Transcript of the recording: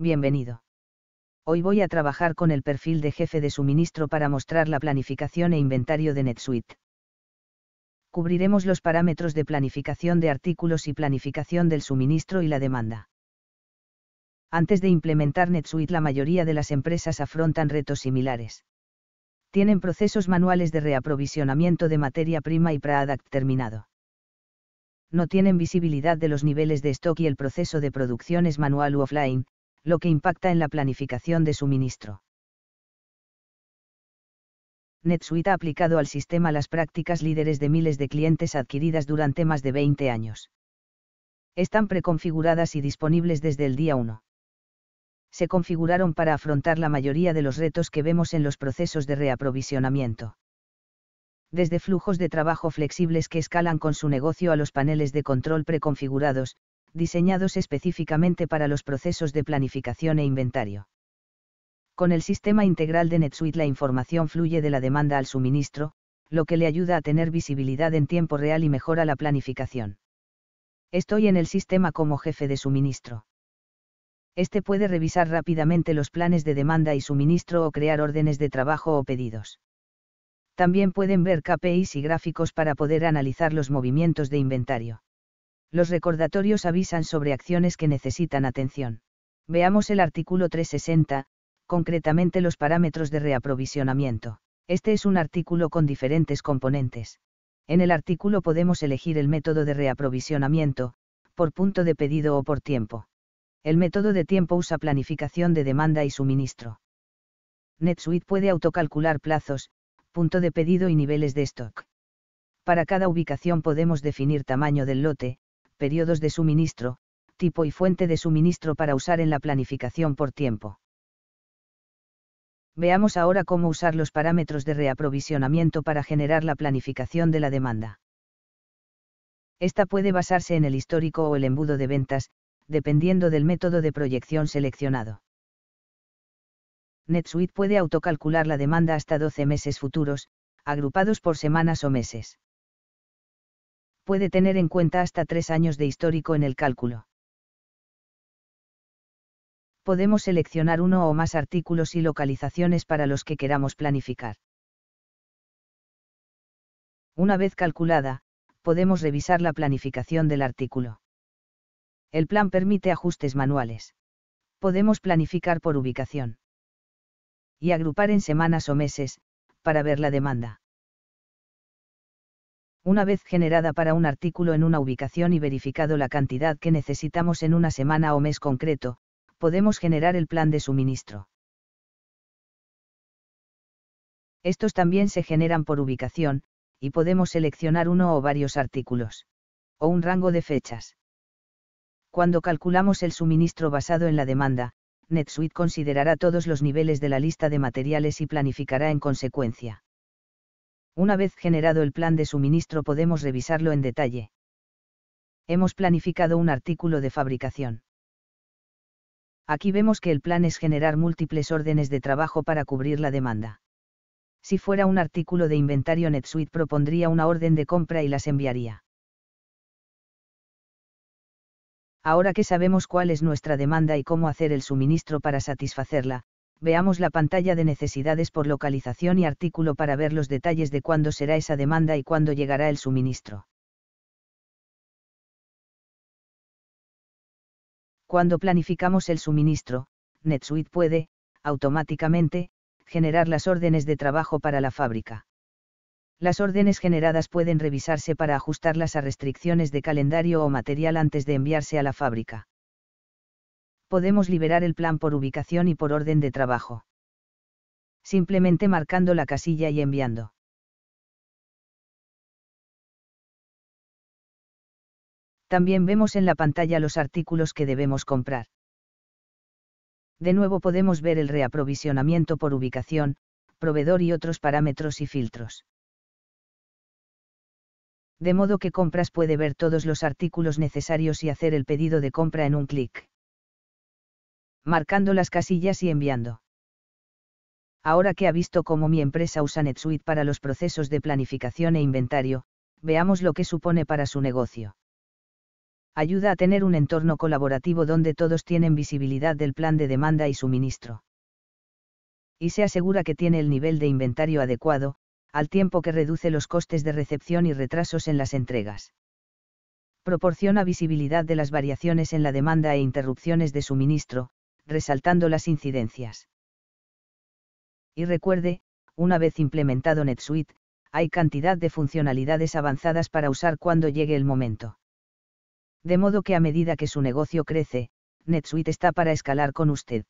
bienvenido. Hoy voy a trabajar con el perfil de jefe de suministro para mostrar la planificación e inventario de NetSuite. Cubriremos los parámetros de planificación de artículos y planificación del suministro y la demanda. Antes de implementar NetSuite la mayoría de las empresas afrontan retos similares. Tienen procesos manuales de reaprovisionamiento de materia prima y product terminado. No tienen visibilidad de los niveles de stock y el proceso de producción es manual u offline, lo que impacta en la planificación de suministro. NetSuite ha aplicado al sistema las prácticas líderes de miles de clientes adquiridas durante más de 20 años. Están preconfiguradas y disponibles desde el día 1. Se configuraron para afrontar la mayoría de los retos que vemos en los procesos de reaprovisionamiento. Desde flujos de trabajo flexibles que escalan con su negocio a los paneles de control preconfigurados, diseñados específicamente para los procesos de planificación e inventario. Con el sistema integral de NetSuite la información fluye de la demanda al suministro, lo que le ayuda a tener visibilidad en tiempo real y mejora la planificación. Estoy en el sistema como jefe de suministro. Este puede revisar rápidamente los planes de demanda y suministro o crear órdenes de trabajo o pedidos. También pueden ver KPIs y gráficos para poder analizar los movimientos de inventario. Los recordatorios avisan sobre acciones que necesitan atención. Veamos el artículo 360, concretamente los parámetros de reaprovisionamiento. Este es un artículo con diferentes componentes. En el artículo podemos elegir el método de reaprovisionamiento, por punto de pedido o por tiempo. El método de tiempo usa planificación de demanda y suministro. NetSuite puede autocalcular plazos, punto de pedido y niveles de stock. Para cada ubicación podemos definir tamaño del lote, periodos de suministro, tipo y fuente de suministro para usar en la planificación por tiempo. Veamos ahora cómo usar los parámetros de reaprovisionamiento para generar la planificación de la demanda. Esta puede basarse en el histórico o el embudo de ventas, dependiendo del método de proyección seleccionado. NetSuite puede autocalcular la demanda hasta 12 meses futuros, agrupados por semanas o meses puede tener en cuenta hasta tres años de histórico en el cálculo. Podemos seleccionar uno o más artículos y localizaciones para los que queramos planificar. Una vez calculada, podemos revisar la planificación del artículo. El plan permite ajustes manuales. Podemos planificar por ubicación. Y agrupar en semanas o meses, para ver la demanda. Una vez generada para un artículo en una ubicación y verificado la cantidad que necesitamos en una semana o mes concreto, podemos generar el plan de suministro. Estos también se generan por ubicación, y podemos seleccionar uno o varios artículos. O un rango de fechas. Cuando calculamos el suministro basado en la demanda, NetSuite considerará todos los niveles de la lista de materiales y planificará en consecuencia. Una vez generado el plan de suministro podemos revisarlo en detalle. Hemos planificado un artículo de fabricación. Aquí vemos que el plan es generar múltiples órdenes de trabajo para cubrir la demanda. Si fuera un artículo de inventario NetSuite propondría una orden de compra y las enviaría. Ahora que sabemos cuál es nuestra demanda y cómo hacer el suministro para satisfacerla, veamos la pantalla de necesidades por localización y artículo para ver los detalles de cuándo será esa demanda y cuándo llegará el suministro. Cuando planificamos el suministro, NetSuite puede, automáticamente, generar las órdenes de trabajo para la fábrica. Las órdenes generadas pueden revisarse para ajustarlas a restricciones de calendario o material antes de enviarse a la fábrica podemos liberar el plan por ubicación y por orden de trabajo. Simplemente marcando la casilla y enviando. También vemos en la pantalla los artículos que debemos comprar. De nuevo podemos ver el reaprovisionamiento por ubicación, proveedor y otros parámetros y filtros. De modo que compras puede ver todos los artículos necesarios y hacer el pedido de compra en un clic marcando las casillas y enviando. Ahora que ha visto cómo mi empresa usa NetSuite para los procesos de planificación e inventario, veamos lo que supone para su negocio. Ayuda a tener un entorno colaborativo donde todos tienen visibilidad del plan de demanda y suministro. Y se asegura que tiene el nivel de inventario adecuado, al tiempo que reduce los costes de recepción y retrasos en las entregas. Proporciona visibilidad de las variaciones en la demanda e interrupciones de suministro, resaltando las incidencias. Y recuerde, una vez implementado NetSuite, hay cantidad de funcionalidades avanzadas para usar cuando llegue el momento. De modo que a medida que su negocio crece, NetSuite está para escalar con usted.